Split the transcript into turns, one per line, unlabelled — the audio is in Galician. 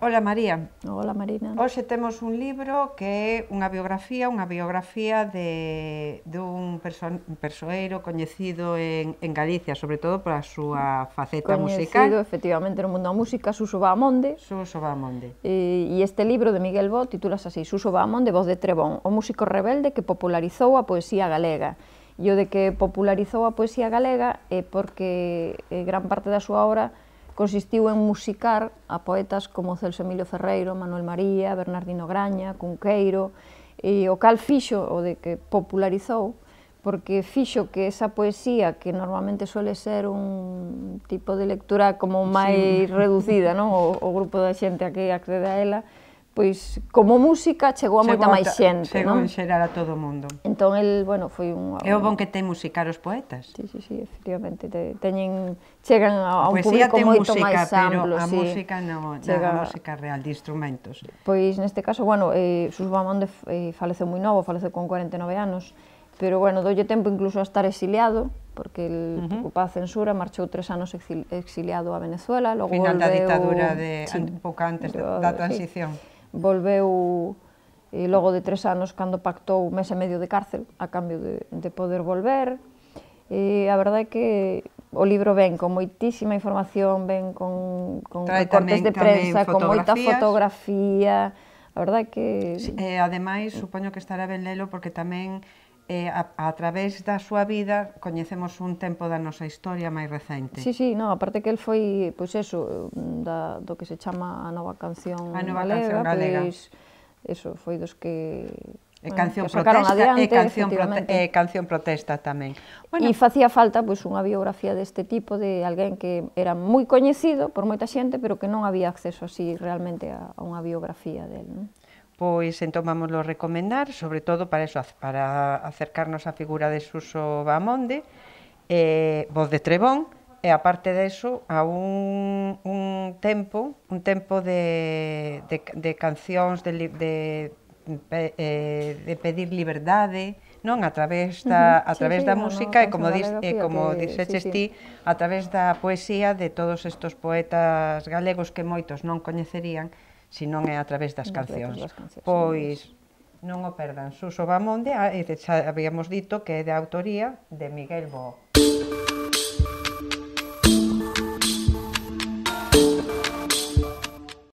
Ola María. Ola Marina. Hoxe temos un libro que é unha biografía, unha biografía de dun un persoeiro coñecido en, en Galicia, sobre todo pola súa faceta coñecido, musical. Coñecido
efectivamente no mundo da música, Suso Bahamonde. Suso Bahamonde. E, e este libro de Miguel Bot titulase así, Suso Bahamonde, voz de Trebón, o músico rebelde que popularizou a poesía galega. E o de que popularizou a poesía galega é porque eh, gran parte da súa obra consistiu en musicar a poetas como Celso Emilio Ferreiro, Manuel María, Bernardino Graña, Cunqueiro, e o cal fixo, o de que popularizou, porque fixo que esa poesía que normalmente suele ser un tipo de lectura como máis sí. reducida, non? O, o grupo da xente a que accede a ela, pois como música chegou a chegou moita máis xente, chegou non? en xerar
a todo o mundo.
Entón el, bueno, foi un É o bon que ten musicar os poetas. Sí, sí, sí, efectivamente, te, teñen chegan a, a un poesía público moito música, máis amplo, pero a sí. música
non, Chega... a música real de instrumentos.
Pois neste caso, bueno, eh Sus Bamonde eh, faleceu moi novo, faleceu con 49 anos, pero bueno, dolle tempo incluso a estar exiliado, porque el uh -huh. ocupa a censura, marchou tres anos exiliado a Venezuela, logo Final volveu... Final da ditadura de, sí, pouco antes da, da transición. Sí volveu e eh, logo de tres anos cando pactou mes e medio de cárcel a cambio de, de poder volver. E eh, a verdade é que o libro ven con moitísima información, ven con, con Trae recortes tamén, de prensa, con moita fotografía, a verdade é que... Sí, eh,
ademais, supoño que estará ben lelo porque tamén eh, a, a través da súa vida coñecemos un tempo da nosa historia máis recente. Sí,
sí, no, aparte que el foi, pois pues eso, da, do que se chama a nova canción a nova galega, canción galega. pois eso foi dos que E eh, canción bueno, protesta, adiante, e canción, prote e
canción protesta tamén.
Bueno, e facía falta pois, unha biografía deste tipo de alguén que era moi coñecido por moita xente, pero que non había acceso así realmente a, a unha biografía del. Non?
pois entón recomendar, sobre todo para eso, para acercarnos á figura de Suso Bamonde, eh, voz de Trebón, e aparte eso, a un, un tempo, un tempo de, de, de cancións de, de, de, eh, de pedir liberdade, non a través da a través sí, da música no, e como dis, e como que, dixeches sí, sí. ti a través da poesía de todos estos poetas galegos que moitos non coñecerían non é a través das cancións. Pois non o perdan. Suso Bamonde, ah, habíamos dito que é de autoría de Miguel Bo.